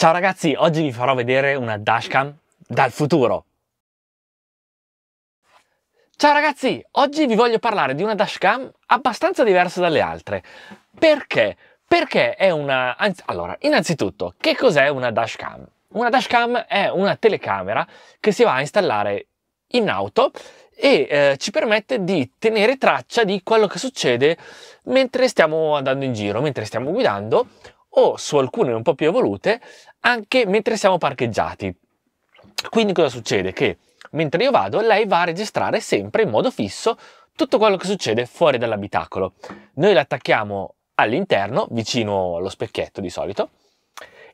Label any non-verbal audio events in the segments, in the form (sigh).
Ciao ragazzi, oggi vi farò vedere una dashcam dal futuro. Ciao ragazzi, oggi vi voglio parlare di una dashcam abbastanza diversa dalle altre. Perché? Perché è una... Allora, innanzitutto, che cos'è una dashcam? Una dashcam è una telecamera che si va a installare in auto e eh, ci permette di tenere traccia di quello che succede mentre stiamo andando in giro, mentre stiamo guidando o su alcune un po' più evolute anche mentre siamo parcheggiati. Quindi cosa succede? Che mentre io vado, lei va a registrare sempre in modo fisso tutto quello che succede fuori dall'abitacolo. Noi l'attacchiamo all'interno, vicino allo specchietto di solito,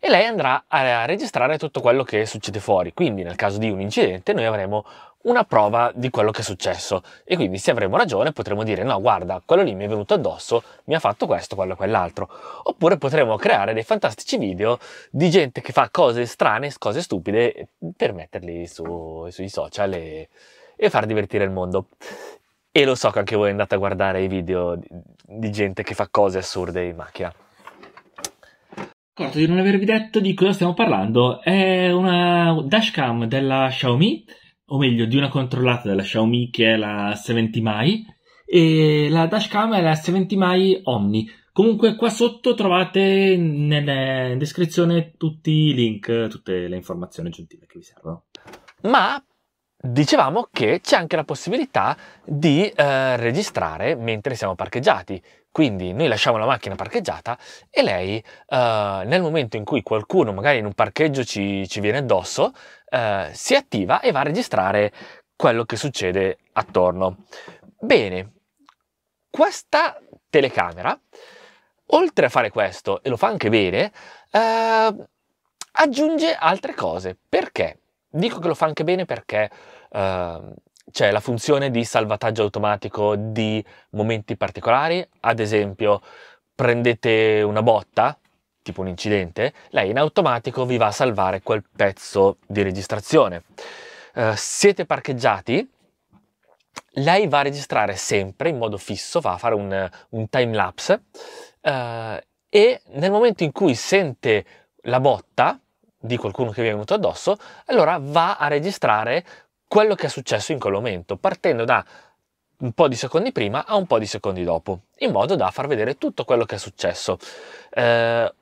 e lei andrà a registrare tutto quello che succede fuori. Quindi nel caso di un incidente noi avremo una prova di quello che è successo e quindi se avremo ragione potremo dire no guarda quello lì mi è venuto addosso mi ha fatto questo quello e quell'altro oppure potremo creare dei fantastici video di gente che fa cose strane cose stupide per metterli su, sui social e, e, far divertire il mondo e lo so che anche voi andate a guardare i video di, di gente che fa cose assurde in macchina accorto di non avervi detto di cosa stiamo parlando. È una dashcam della Xiaomi, o meglio, di una controllata della Xiaomi che è la 70Mai. E la dashcam è la 70Mai Omni. Comunque qua sotto trovate nella descrizione tutti i link, tutte le informazioni aggiuntive che vi servono. Ma dicevamo che c'è anche la possibilità di eh, registrare mentre siamo parcheggiati. Quindi noi lasciamo la macchina parcheggiata e lei, eh, nel momento in cui qualcuno magari in un parcheggio ci, ci viene addosso, eh, si attiva e va a registrare quello che succede attorno. Bene, questa telecamera, oltre a fare questo, e lo fa anche bene, eh, aggiunge altre cose. Perché? Dico che lo fa anche bene perché uh, c'è la funzione di salvataggio automatico di momenti particolari, ad esempio prendete una botta, tipo un incidente, lei in automatico vi va a salvare quel pezzo di registrazione. Uh, siete parcheggiati, lei va a registrare sempre in modo fisso, va a fare un, un time lapse uh, e nel momento in cui sente la botta, di qualcuno che vi è venuto addosso, allora va a registrare quello che è successo in quel momento, partendo da un po' di secondi prima a un po' di secondi dopo, in modo da far vedere tutto quello che è successo. Eh,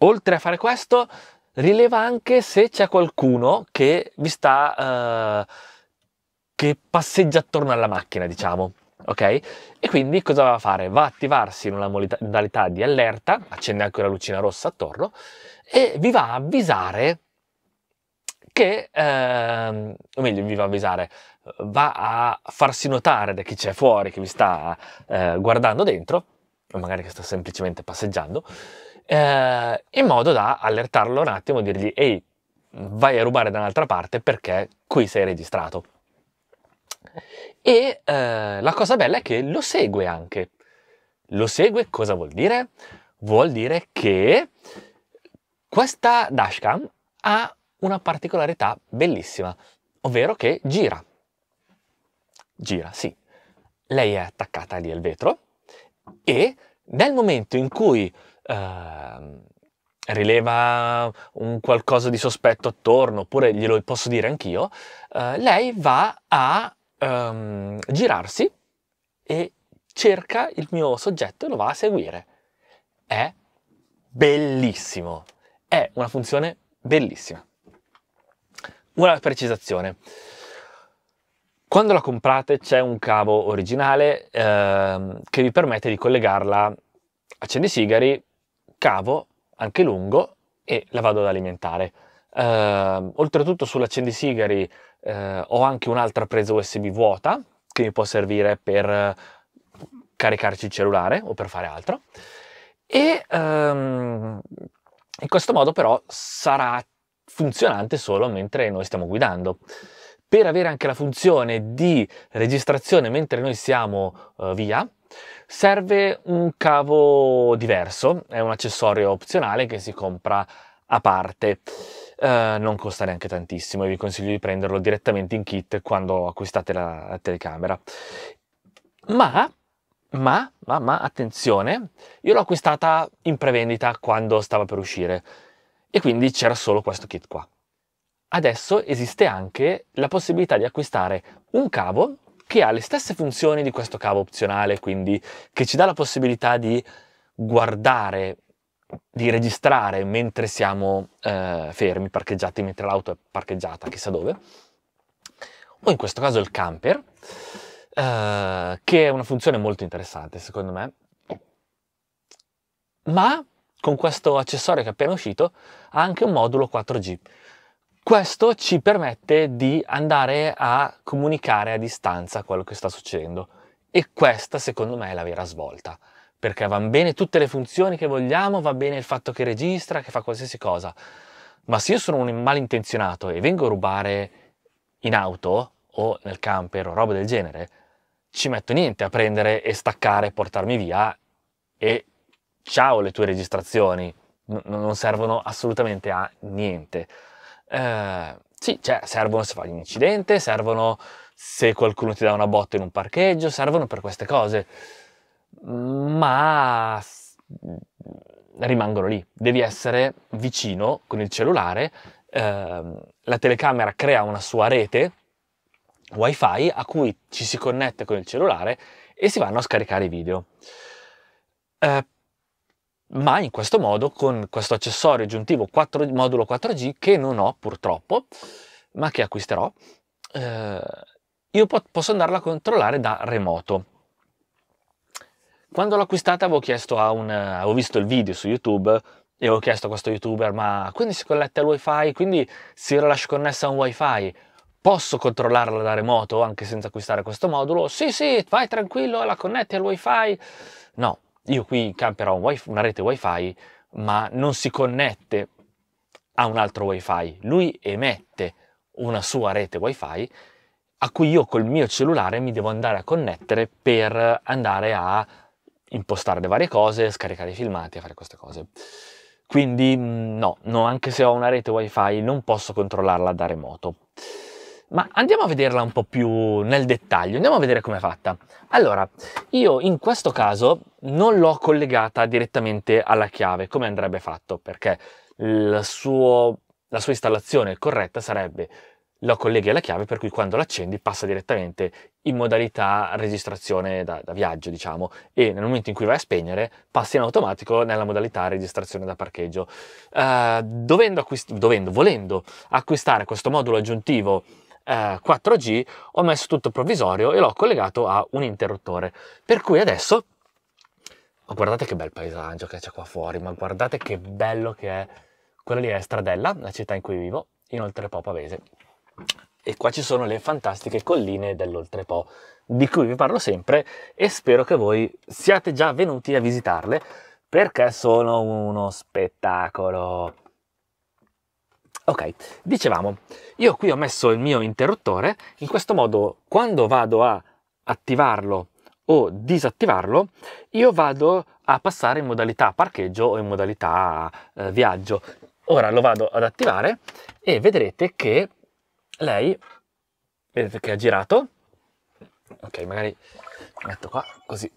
oltre a fare questo, rileva anche se c'è qualcuno che vi sta... Eh, che passeggia attorno alla macchina, diciamo. Ok? E quindi cosa va a fare? Va a attivarsi in una modalità di allerta, accende anche la lucina rossa attorno e vi va a avvisare che, ehm, o meglio, vi va a avvisare, va a farsi notare da chi c'è fuori, che vi sta eh, guardando dentro, o magari che sta semplicemente passeggiando, eh, in modo da allertarlo un attimo, dirgli, ehi, vai a rubare da un'altra parte perché qui sei registrato. E eh, la cosa bella è che lo segue anche. Lo segue cosa vuol dire? Vuol dire che questa dashcam ha una particolarità bellissima, ovvero che gira. Gira, sì. Lei è attaccata lì al vetro e nel momento in cui eh, rileva un qualcosa di sospetto attorno, oppure glielo posso dire anch'io, eh, lei va a ehm, girarsi e cerca il mio soggetto e lo va a seguire. È bellissimo. È una funzione bellissima. Una precisazione. Quando la comprate c'è un cavo originale eh, che vi permette di collegarla accendisigari, cavo anche lungo e la vado ad alimentare. Eh, oltretutto sull'accendisigari eh, ho anche un'altra presa USB vuota che mi può servire per caricarci il cellulare o per fare altro. E ehm, in questo modo però sarà funzionante solo mentre noi stiamo guidando. Per avere anche la funzione di registrazione mentre noi siamo uh, via, serve un cavo diverso, è un accessorio opzionale che si compra a parte. Uh, non costa neanche tantissimo e vi consiglio di prenderlo direttamente in kit quando acquistate la, la telecamera. Ma ma, ma, ma, attenzione, io l'ho acquistata in prevendita quando stava per uscire e quindi c'era solo questo kit qua. Adesso esiste anche la possibilità di acquistare un cavo che ha le stesse funzioni di questo cavo opzionale, quindi che ci dà la possibilità di guardare, di registrare mentre siamo eh, fermi, parcheggiati, mentre l'auto è parcheggiata chissà dove, o in questo caso il camper uh, che è una funzione molto interessante secondo me, ma con questo accessorio che è appena uscito ha anche un modulo 4G. Questo ci permette di andare a comunicare a distanza quello che sta succedendo e questa secondo me è la vera svolta perché vanno bene tutte le funzioni che vogliamo, va bene il fatto che registra, che fa qualsiasi cosa, ma se io sono un malintenzionato e vengo a rubare in auto o nel camper o roba del genere, ci metto niente a prendere e staccare, portarmi via e ciao le tue registrazioni, N- non servono assolutamente a niente. Eh, sì, cioè, servono se fai un incidente, servono se qualcuno ti dà una botta in un parcheggio, servono per queste cose, ma rimangono lì. Devi essere vicino con il cellulare, eh, la telecamera crea una sua rete wifi a cui ci si connette con il cellulare e si vanno a scaricare i video. Eh, ma in questo modo con questo accessorio aggiuntivo 4, modulo 4G che non ho purtroppo, ma che acquisterò, eh, io posso andarla a controllare da remoto. Quando l'ho acquistata avevo chiesto a un... avevo visto il video su YouTube e ho chiesto a questo youtuber ma quindi si connette al wifi, quindi si lascia connessa a un wifi? Posso controllarla da remoto anche senza acquistare questo modulo? Sì, sì, vai tranquillo, la connetti al wifi. No, io qui camperò un wifi, una rete wifi, ma non si connette a un altro wifi. Lui emette una sua rete wifi a cui io col mio cellulare mi devo andare a connettere per andare a impostare le varie cose, scaricare i filmati e fare queste cose. Quindi mm, no, no, anche se ho una rete wifi non posso controllarla da remoto. Ma andiamo a vederla un po' più nel dettaglio, andiamo a vedere com'è fatta. Allora, io in questo caso non l'ho collegata direttamente alla chiave, come andrebbe fatto, perché suo, la sua installazione corretta sarebbe la colleghi alla chiave, per cui quando l'accendi passa direttamente in modalità registrazione da, da, viaggio, diciamo, e nel momento in cui vai a spegnere passa in automatico nella modalità registrazione da parcheggio. Uh, dovendo, acquist- dovendo, volendo acquistare questo modulo aggiuntivo eh, 4G, ho messo tutto provvisorio e l'ho collegato a un interruttore. Per cui adesso, oh, guardate che bel paesaggio che c'è qua fuori, ma guardate che bello che è. Quella lì è Stradella, la città in cui vivo, inoltre Po Pavese. E qua ci sono le fantastiche colline dell'Oltrepo, di cui vi parlo sempre e spero che voi siate già venuti a visitarle perché sono uno spettacolo. Ok, dicevamo, io qui ho messo il mio interruttore, in questo modo quando vado a attivarlo o disattivarlo, io vado a passare in modalità parcheggio o in modalità eh, viaggio. Ora lo vado ad attivare e vedrete che lei, vedete che ha girato, ok, magari metto qua così,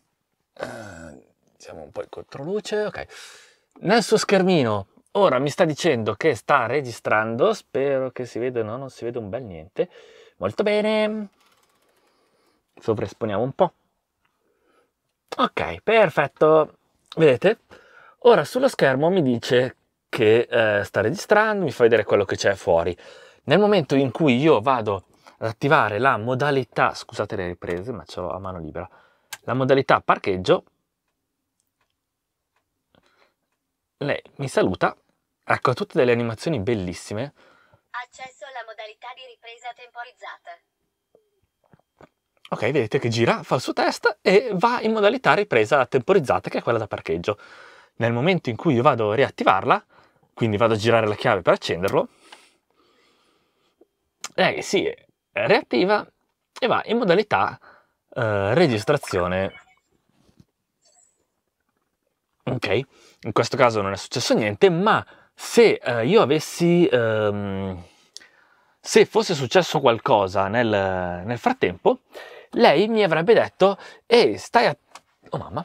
uh, eh, siamo un po' in controluce, ok. Nel suo schermino Ora mi sta dicendo che sta registrando, spero che si veda, no, non si vede un bel niente. Molto bene. Sovraesponiamo un po'. Ok, perfetto. Vedete? Ora sullo schermo mi dice che eh, sta registrando, mi fa vedere quello che c'è fuori. Nel momento in cui io vado ad attivare la modalità, scusate le riprese, ma ce l'ho a mano libera, la modalità parcheggio, lei mi saluta, ecco, tutte delle animazioni bellissime. Accesso alla modalità di ripresa temporizzata. Ok, vedete che gira, fa il suo test e va in modalità ripresa temporizzata, che è quella da parcheggio. Nel momento in cui io vado a riattivarla, quindi vado a girare la chiave per accenderlo, lei si riattiva e va in modalità eh, registrazione ok? In questo caso non è successo niente, ma se eh, io avessi... Ehm, se fosse successo qualcosa nel, nel, frattempo, lei mi avrebbe detto, ehi, stai attento, oh mamma,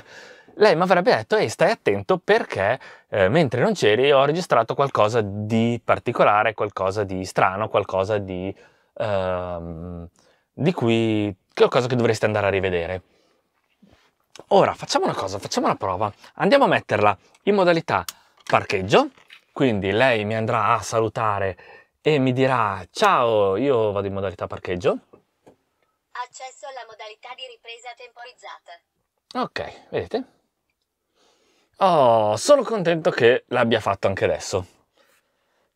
(laughs) lei mi avrebbe detto, ehi, stai attento perché eh, mentre non c'eri ho registrato qualcosa di particolare, qualcosa di strano, qualcosa di... Ehm, di cui qualcosa che dovresti andare a rivedere. Ora facciamo una cosa, facciamo una prova. Andiamo a metterla in modalità parcheggio, quindi lei mi andrà a salutare e mi dirà ciao, io vado in modalità parcheggio. Accesso alla modalità di ripresa temporizzata. Ok, vedete? Oh, sono contento che l'abbia fatto anche adesso.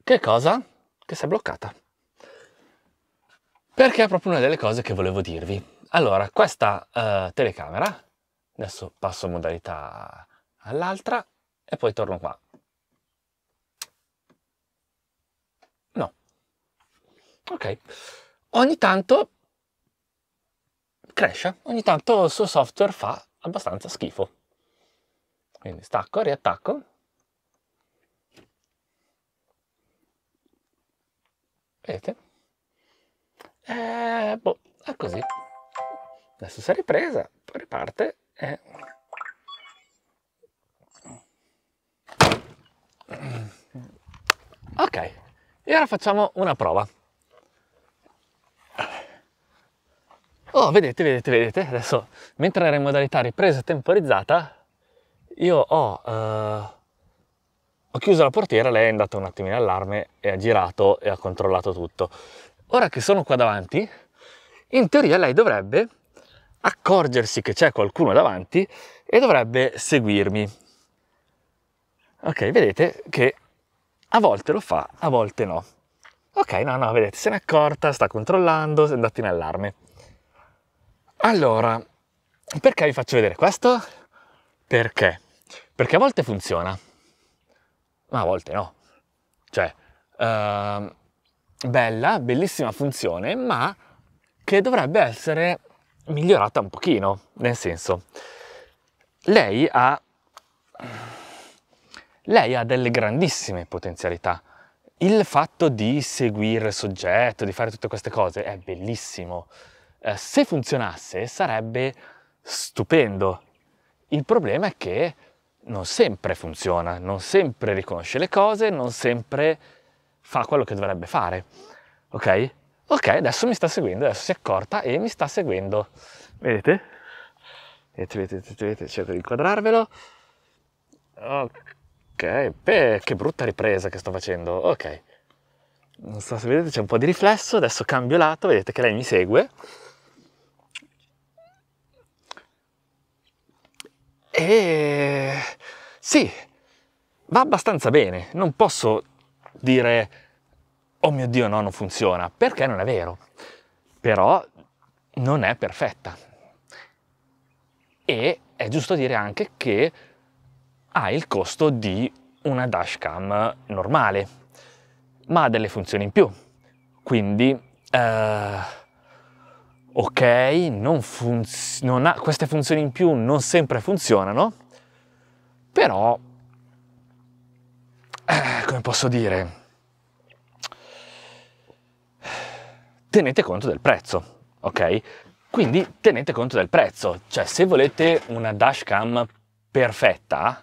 Che cosa? Che si è bloccata. Perché è proprio una delle cose che volevo dirvi. Allora, questa uh, telecamera Adesso passo modalità all'altra e poi torno qua. No. Ok. Ogni tanto cresce, ogni tanto il suo software fa abbastanza schifo. Quindi stacco, riattacco. Vedete? Eh, boh, è così. Adesso si è ripresa, riparte eh. Ok, e ora facciamo una prova. Oh, vedete, vedete, vedete, adesso mentre era in modalità ripresa temporizzata, io ho, eh, ho chiuso la portiera, lei è andata un attimo in allarme e ha girato e ha controllato tutto. Ora che sono qua davanti, in teoria lei dovrebbe accorgersi che c'è qualcuno davanti e dovrebbe seguirmi. Ok, vedete che a volte lo fa, a volte no. Ok, no, no, vedete, se n'è accorta, sta controllando, è andata in allarme. Allora, perché vi faccio vedere questo? Perché? Perché a volte funziona, ma a volte no. Cioè, uh, bella, bellissima funzione, ma che dovrebbe essere migliorata un pochino, nel senso, lei ha, lei ha delle grandissime potenzialità. Il fatto di seguire il soggetto, di fare tutte queste cose è bellissimo. Eh, se funzionasse sarebbe stupendo. Il problema è che non sempre funziona, non sempre riconosce le cose, non sempre fa quello che dovrebbe fare. Ok? Ok, adesso mi sta seguendo, adesso si è accorta e mi sta seguendo. Vedete? Vedete, vedete, vedete, cerco di inquadrarvelo. Ok, Beh, che brutta ripresa che sto facendo. Ok. Non so se vedete, c'è un po' di riflesso, adesso cambio lato, vedete che lei mi segue. E sì, va abbastanza bene, non posso dire oh mio Dio, no, non funziona, perché non è vero. Però non è perfetta. E è giusto dire anche che ha il costo di una dashcam normale, ma ha delle funzioni in più. Quindi, eh, ok, non funz- non ha, queste funzioni in più non sempre funzionano, però, eh, come posso dire, tenete conto del prezzo, ok? Quindi tenete conto del prezzo, cioè se volete una dashcam perfetta,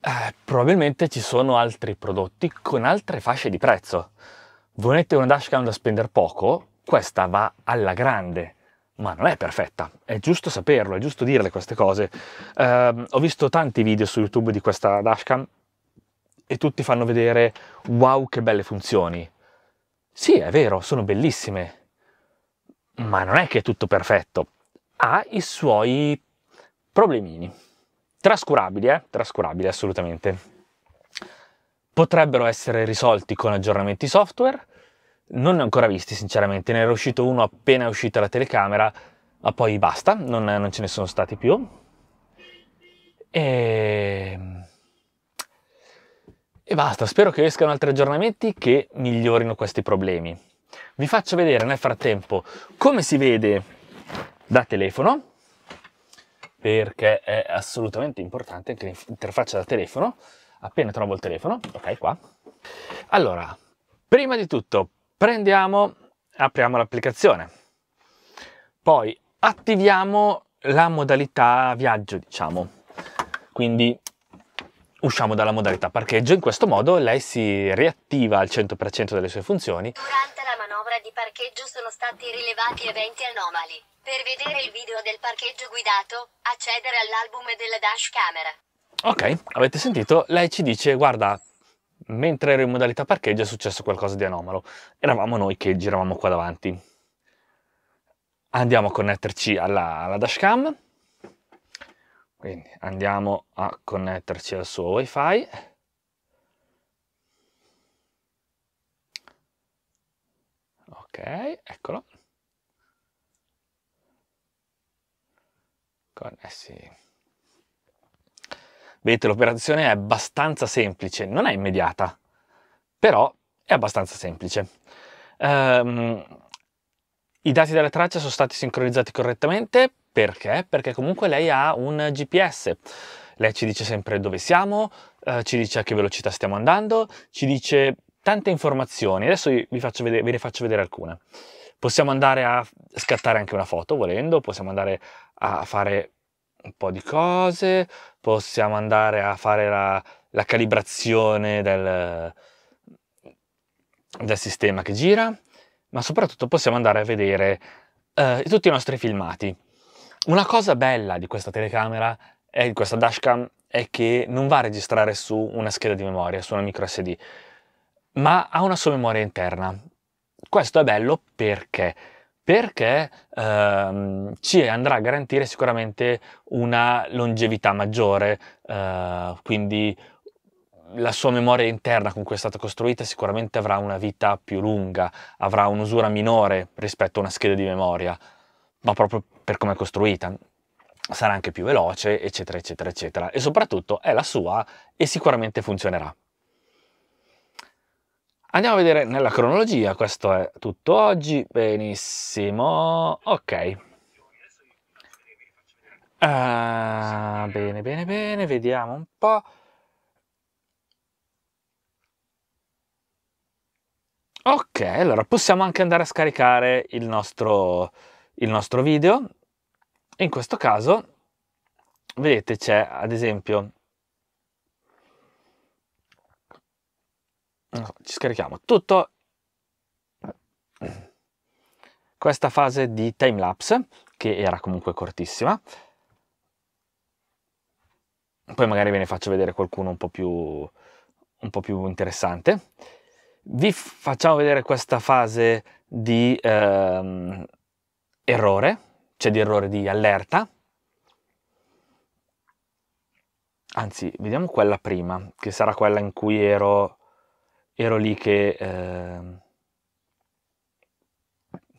eh, probabilmente ci sono altri prodotti con altre fasce di prezzo. Volete una dashcam da spendere poco? Questa va alla grande, ma non è perfetta. È giusto saperlo, è giusto dirle queste cose. Eh, ho visto tanti video su YouTube di questa dashcam e tutti fanno vedere wow che belle funzioni. Sì, è vero, sono bellissime, ma non è che è tutto perfetto. Ha i suoi problemini, trascurabili, eh? Trascurabili, assolutamente. Potrebbero essere risolti con aggiornamenti software, non ne ho ancora visti, sinceramente. Ne era uscito uno appena è uscita la telecamera, ma poi basta, non, non ce ne sono stati più. Ehm... E basta, spero che escano altri aggiornamenti che migliorino questi problemi. Vi faccio vedere nel frattempo come si vede da telefono, perché è assolutamente importante anche l'interfaccia da telefono. Appena trovo il telefono, ok qua. Allora, prima di tutto prendiamo, apriamo l'applicazione. Poi attiviamo la modalità viaggio, diciamo. Quindi usciamo dalla modalità parcheggio, in questo modo lei si riattiva al 100% delle sue funzioni. Durante la manovra di parcheggio sono stati rilevati eventi anomali. Per vedere il video del parcheggio guidato, accedere all'album della dash camera. Ok, avete sentito? Lei ci dice, guarda, mentre ero in modalità parcheggio è successo qualcosa di anomalo. Eravamo noi che giravamo qua davanti. Andiamo a connetterci alla, alla dashcam quindi andiamo a connetterci al suo wifi. Ok, eccolo. Connessi. Vedete, l'operazione è abbastanza semplice, non è immediata, però è abbastanza semplice. Um, I dati della traccia sono stati sincronizzati correttamente, perché? Perché comunque lei ha un GPS. Lei ci dice sempre dove siamo, eh, ci dice a che velocità stiamo andando, ci dice tante informazioni. Adesso vi faccio vedere, ve ne faccio vedere alcune. Possiamo andare a scattare anche una foto volendo, possiamo andare a fare un po' di cose, possiamo andare a fare la, la calibrazione del, del, sistema che gira, ma soprattutto possiamo andare a vedere eh, tutti i nostri filmati. Una cosa bella di questa telecamera, è, di questa dashcam, è che non va a registrare su una scheda di memoria, su una micro SD, ma ha una sua memoria interna. Questo è bello perché? Perché ehm, ci andrà a garantire sicuramente una longevità maggiore, eh, quindi la sua memoria interna con cui è stata costruita sicuramente avrà una vita più lunga, avrà un'usura minore rispetto a una scheda di memoria, ma proprio per come è costruita, sarà anche più veloce, eccetera, eccetera, eccetera. E soprattutto è la sua e sicuramente funzionerà. Andiamo a vedere nella cronologia, questo è tutto oggi, benissimo, ok. Ah, bene, bene, bene, vediamo un po'. Ok, allora possiamo anche andare a scaricare il nostro, il nostro video in questo caso, vedete, c'è ad esempio, so, ci scarichiamo tutto questa fase di timelapse che era comunque cortissima. Poi magari ve ne faccio vedere qualcuno un po' più, un po più interessante. Vi facciamo vedere questa fase di ehm, errore, c'è di errore di allerta. Anzi, vediamo quella prima, che sarà quella in cui ero, ero lì che, eh,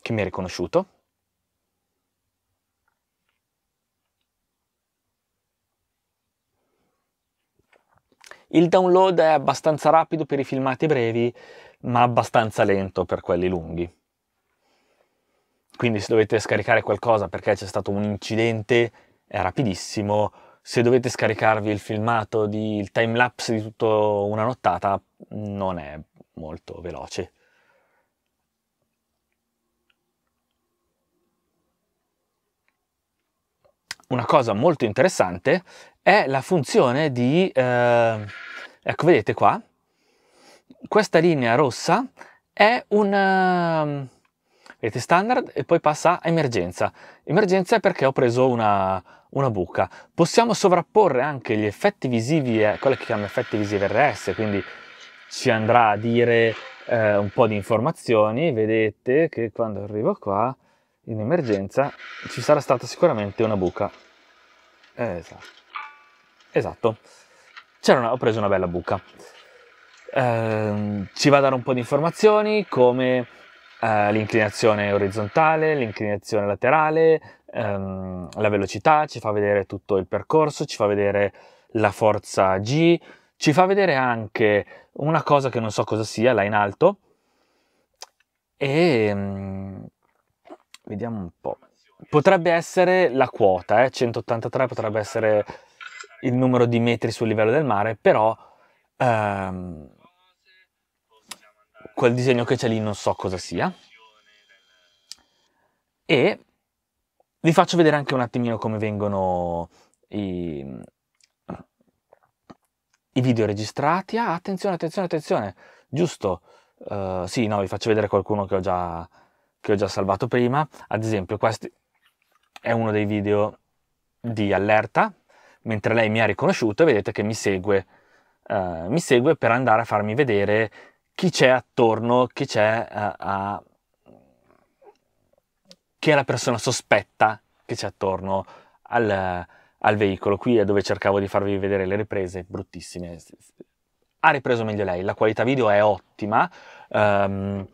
che mi ha riconosciuto. Il download è abbastanza rapido per i filmati brevi, ma abbastanza lento per quelli lunghi. Quindi se dovete scaricare qualcosa perché c'è stato un incidente, è rapidissimo. Se dovete scaricarvi il filmato, di, il timelapse di tutta una nottata, non è molto veloce. Una cosa molto interessante è la funzione di... Eh, ecco, vedete qua, questa linea rossa è un ehm, Vedete standard e poi passa a emergenza. Emergenza è perché ho preso una, una buca. Possiamo sovrapporre anche gli effetti visivi, quello che chiama effetti visivi RS, quindi ci andrà a dire eh, un po' di informazioni. Vedete che quando arrivo qua, in emergenza, ci sarà stata sicuramente una buca. Eh, esatto. Esatto. Una, ho preso una bella buca. Eh, ci va a dare un po' di informazioni come eh, l'inclinazione orizzontale, l'inclinazione laterale, ehm, la velocità, ci fa vedere tutto il percorso, ci fa vedere la forza G, ci fa vedere anche una cosa che non so cosa sia, là in alto, e ehm, vediamo un po'. Potrebbe essere la quota, eh? 183 potrebbe essere il numero di metri sul livello del mare, però ehm, quel disegno che c'è lì non so cosa sia. E vi faccio vedere anche un attimino come vengono i, i video registrati. Ah, attenzione, attenzione, attenzione. Giusto. Uh, sì, no, vi faccio vedere qualcuno che ho, già, che ho già salvato prima. Ad esempio, questo è uno dei video di allerta. Mentre lei mi ha riconosciuto, vedete che mi segue, uh, mi segue per andare a farmi vedere chi c'è attorno, chi c'è a, eh, a... chi è la persona sospetta che c'è attorno al, al veicolo. Qui è dove cercavo di farvi vedere le riprese, bruttissime. Ha ripreso meglio lei, la qualità video è ottima. Um,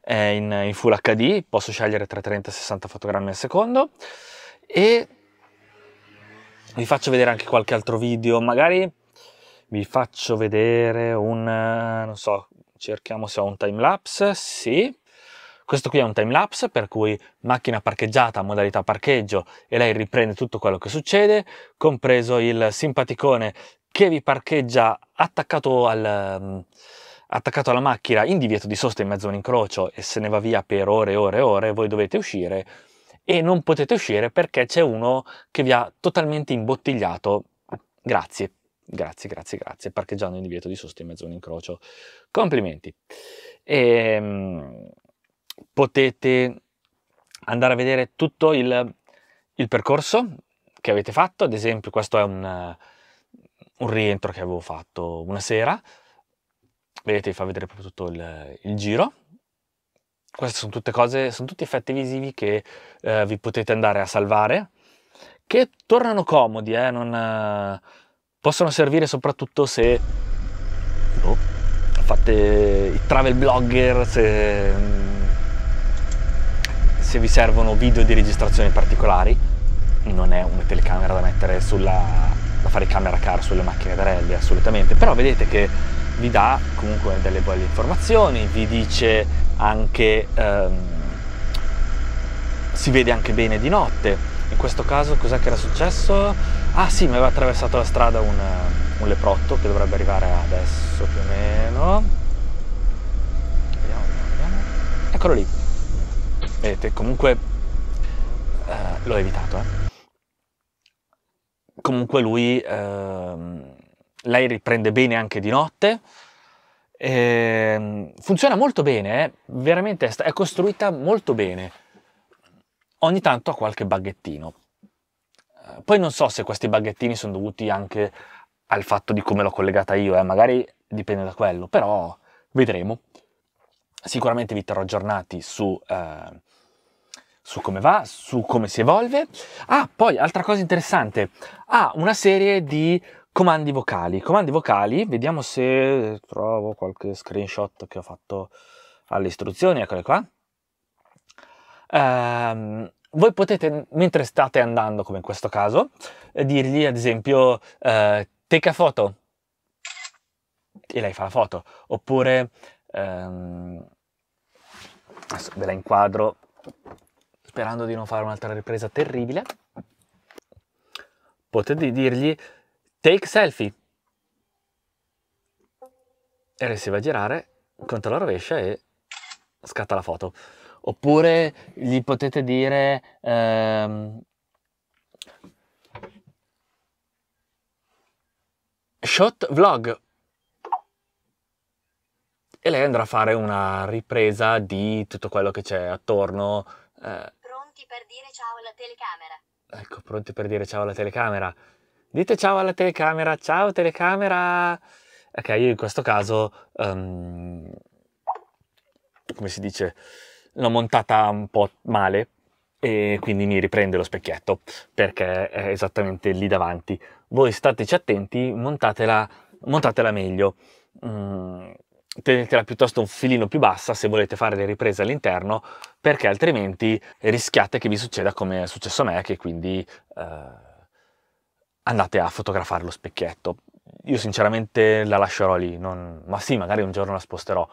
è in, in, Full HD, posso scegliere tra 30 e 60 fotogrammi al secondo e vi faccio vedere anche qualche altro video, magari vi faccio vedere un, eh, non so, cerchiamo se ho un timelapse, sì. Questo qui è un timelapse per cui macchina parcheggiata, modalità parcheggio e lei riprende tutto quello che succede, compreso il simpaticone che vi parcheggia attaccato, al, mm, attaccato alla macchina in divieto di sosta in mezzo a un incrocio e se ne va via per ore e ore e ore, voi dovete uscire e non potete uscire perché c'è uno che vi ha totalmente imbottigliato. Grazie. Grazie, grazie, grazie. Parcheggiando in divieto di sosta in mezzo a un incrocio. Complimenti. E, um, potete andare a vedere tutto il, il, percorso che avete fatto. Ad esempio, questo è un, un rientro che avevo fatto una sera. Vedete, vi fa vedere proprio tutto il, il giro queste sono tutte cose, sono tutti effetti visivi che eh, vi potete andare a salvare, che tornano comodi, eh? non, Possono servire soprattutto se boh, fate i travel blogger, se, mm, se vi servono video di registrazione particolari. Non è una telecamera da mettere sulla da fare camera car sulle macchine da rally assolutamente però vedete che vi dà comunque delle buone informazioni vi dice anche ehm, si vede anche bene di notte in questo caso cos'è che era successo Ah sì, mi aveva attraversato la strada un, eh, un leprotto che dovrebbe arrivare adesso più o meno. Vediamo, vediamo. vediamo. Eccolo lì. Vedete, comunque eh, l'ho evitato. Eh. Comunque lui, eh, lei riprende bene anche di notte. E ehm, funziona molto bene, eh. veramente è costruita molto bene. Ogni tanto ha qualche baghettino poi non so se questi baghettini sono dovuti anche al fatto di come l'ho collegata io, eh, magari dipende da quello, però vedremo. Sicuramente vi terrò aggiornati su, eh, su come va, su come si evolve. Ah, poi altra cosa interessante, ha ah, una serie di comandi vocali. Comandi vocali, vediamo se trovo qualche screenshot che ho fatto alle istruzioni, eccole qua. Ehm, voi potete, mentre state andando, come in questo caso, eh, dirgli ad esempio eh, take a photo e lei fa la foto, oppure ehm, adesso ve la inquadro sperando di non fare un'altra ripresa terribile. Potete dirgli take selfie e lei si va a girare, conta la rovescia e scatta la foto. Oppure gli potete dire... Ehm, shot vlog e lei andrà a fare una ripresa di tutto quello che c'è attorno. Eh. Pronti per dire ciao alla telecamera. Ecco, pronti per dire ciao alla telecamera. Dite ciao alla telecamera, ciao telecamera. Ok, io in questo caso, um, come si dice, l'ho montata un po' male e quindi mi riprende lo specchietto perché è esattamente lì davanti. Voi stateci attenti, montatela, montatela meglio. Mm, tenetela piuttosto un filino più bassa se volete fare le riprese all'interno perché altrimenti rischiate che vi succeda come è successo a me che quindi eh, andate a fotografare lo specchietto io sinceramente la lascerò lì non... ma sì magari un giorno la sposterò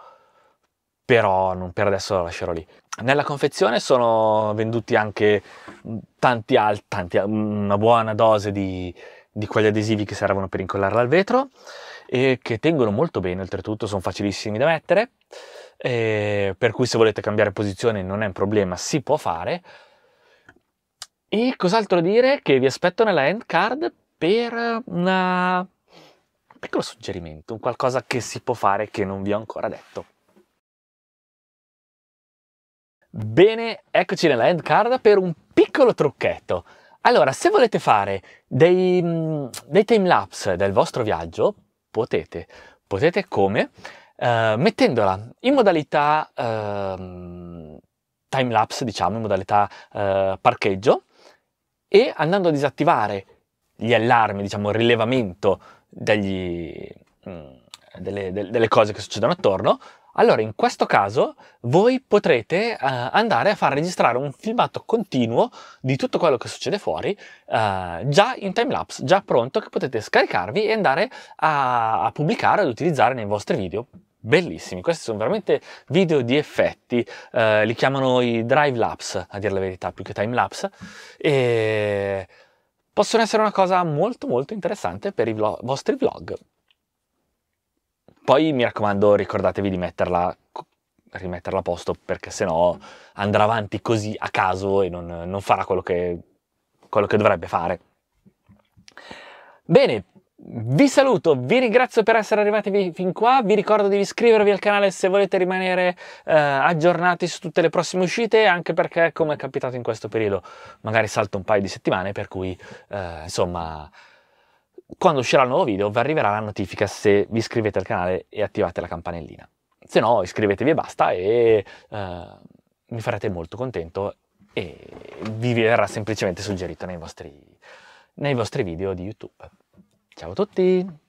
però non per adesso la lascerò lì. Nella confezione sono venduti anche mm, tanti al, mm, una buona dose di, di quegli adesivi che servono per incollarla al vetro e che tengono molto bene, oltretutto sono facilissimi da mettere, per cui se volete cambiare posizione non è un problema, si può fare. E cos'altro dire? Che vi aspetto nella end card per una... un piccolo suggerimento, un qualcosa che si può fare che non vi ho ancora detto. Bene, eccoci nella end card per un piccolo trucchetto. Allora, se volete fare dei, mm, dei time del vostro viaggio, potete. Potete come? Eh, mettendola in modalità eh, time diciamo, in modalità eh, parcheggio e andando a disattivare gli allarmi, diciamo, il rilevamento degli, mh, mm, delle, de, delle cose che succedono attorno, allora, in questo caso voi potrete eh, andare a far registrare un filmato continuo di tutto quello che succede fuori, eh, già in timelapse, già pronto, che potete scaricarvi e andare a, a pubblicare, ad utilizzare nei vostri video bellissimi. Questi sono veramente video di effetti, eh, li chiamano i drive lapse, a dire la verità, più che time lapse, e possono essere una cosa molto molto interessante per i vlog, vostri vlog. Poi mi raccomando, ricordatevi di metterla, rimetterla a posto perché sennò andrà avanti così a caso e non, non farà quello che, quello che dovrebbe fare. Bene, vi saluto, vi ringrazio per essere arrivati fin qua, vi ricordo di iscrivervi al canale se volete rimanere eh, aggiornati su tutte le prossime uscite, anche perché come è capitato in questo periodo magari salto un paio di settimane, per cui eh, insomma quando uscirà il nuovo video vi arriverà la notifica se vi iscrivete al canale e attivate la campanellina. Se no iscrivetevi e basta e eh, mi farete molto contento e vi verrà semplicemente suggerito nei vostri, nei vostri video di YouTube. Ciao a tutti!